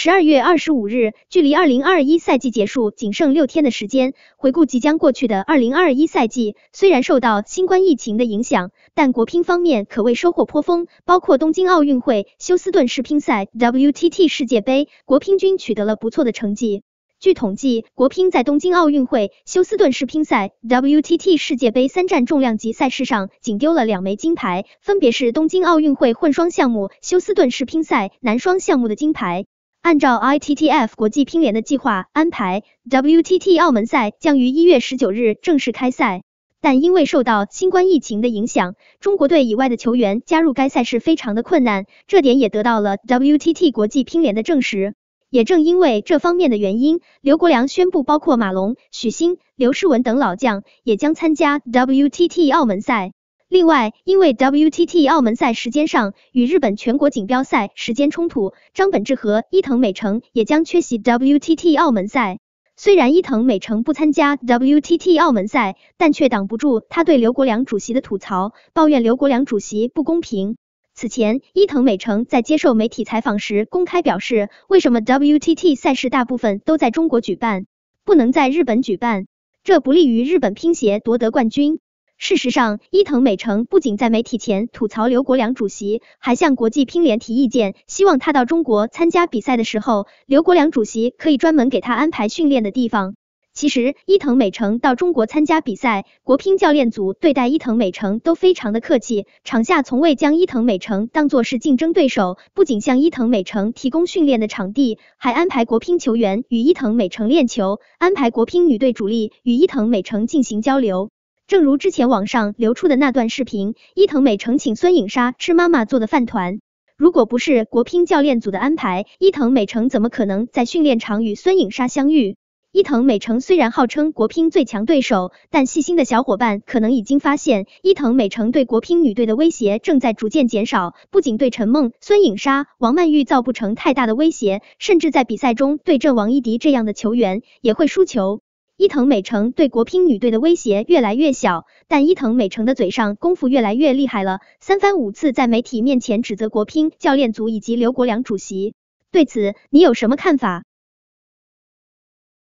十二月二十五日，距离二零二一赛季结束仅剩六天的时间。回顾即将过去的二零二一赛季，虽然受到新冠疫情的影响，但国乒方面可谓收获颇丰，包括东京奥运会、休斯顿世乒赛、WTT 世界杯，国乒均取得了不错的成绩。据统计，国乒在东京奥运会、休斯顿世乒赛、WTT 世界杯三站重量级赛事上仅丢了两枚金牌，分别是东京奥运会混双项目、休斯顿世乒赛男双项目的金牌。按照 I T T F 国际乒联的计划安排，W T T 澳门赛将于一月十九日正式开赛，但因为受到新冠疫情的影响，中国队以外的球员加入该赛事非常的困难，这点也得到了 W T T 国际乒联的证实。也正因为这方面的原因，刘国梁宣布，包括马龙、许昕、刘诗雯等老将也将参加 W T T 澳门赛。另外，因为 WTT 澳门赛时间上与日本全国锦标赛时间冲突，张本智和、伊藤美诚也将缺席 WTT 澳门赛。虽然伊藤美诚不参加 WTT 澳门赛，但却挡不住他对刘国梁主席的吐槽，抱怨刘国梁主席不公平。此前，伊藤美诚在接受媒体采访时公开表示，为什么 WTT 赛事大部分都在中国举办，不能在日本举办，这不利于日本乒协夺得冠军。事实上，伊藤美诚不仅在媒体前吐槽刘国梁主席，还向国际乒联提意见，希望他到中国参加比赛的时候，刘国梁主席可以专门给他安排训练的地方。其实，伊藤美诚到中国参加比赛，国乒教练组对待伊藤美诚都非常的客气，场下从未将伊藤美诚当做是竞争对手。不仅向伊藤美诚提供训练的场地，还安排国乒球员与伊藤美诚练球，安排国乒女队主力与伊藤美诚进行交流。正如之前网上流出的那段视频，伊藤美诚请孙颖莎吃妈妈做的饭团。如果不是国乒教练组的安排，伊藤美诚怎么可能在训练场与孙颖莎相遇？伊藤美诚虽然号称国乒最强对手，但细心的小伙伴可能已经发现，伊藤美诚对国乒女队的威胁正在逐渐减少。不仅对陈梦、孙颖莎、王曼玉造不成太大的威胁，甚至在比赛中对阵王一迪这样的球员也会输球。伊藤美诚对国乒女队的威胁越来越小，但伊藤美诚的嘴上功夫越来越厉害了，三番五次在媒体面前指责国乒教练组以及刘国梁主席。对此，你有什么看法？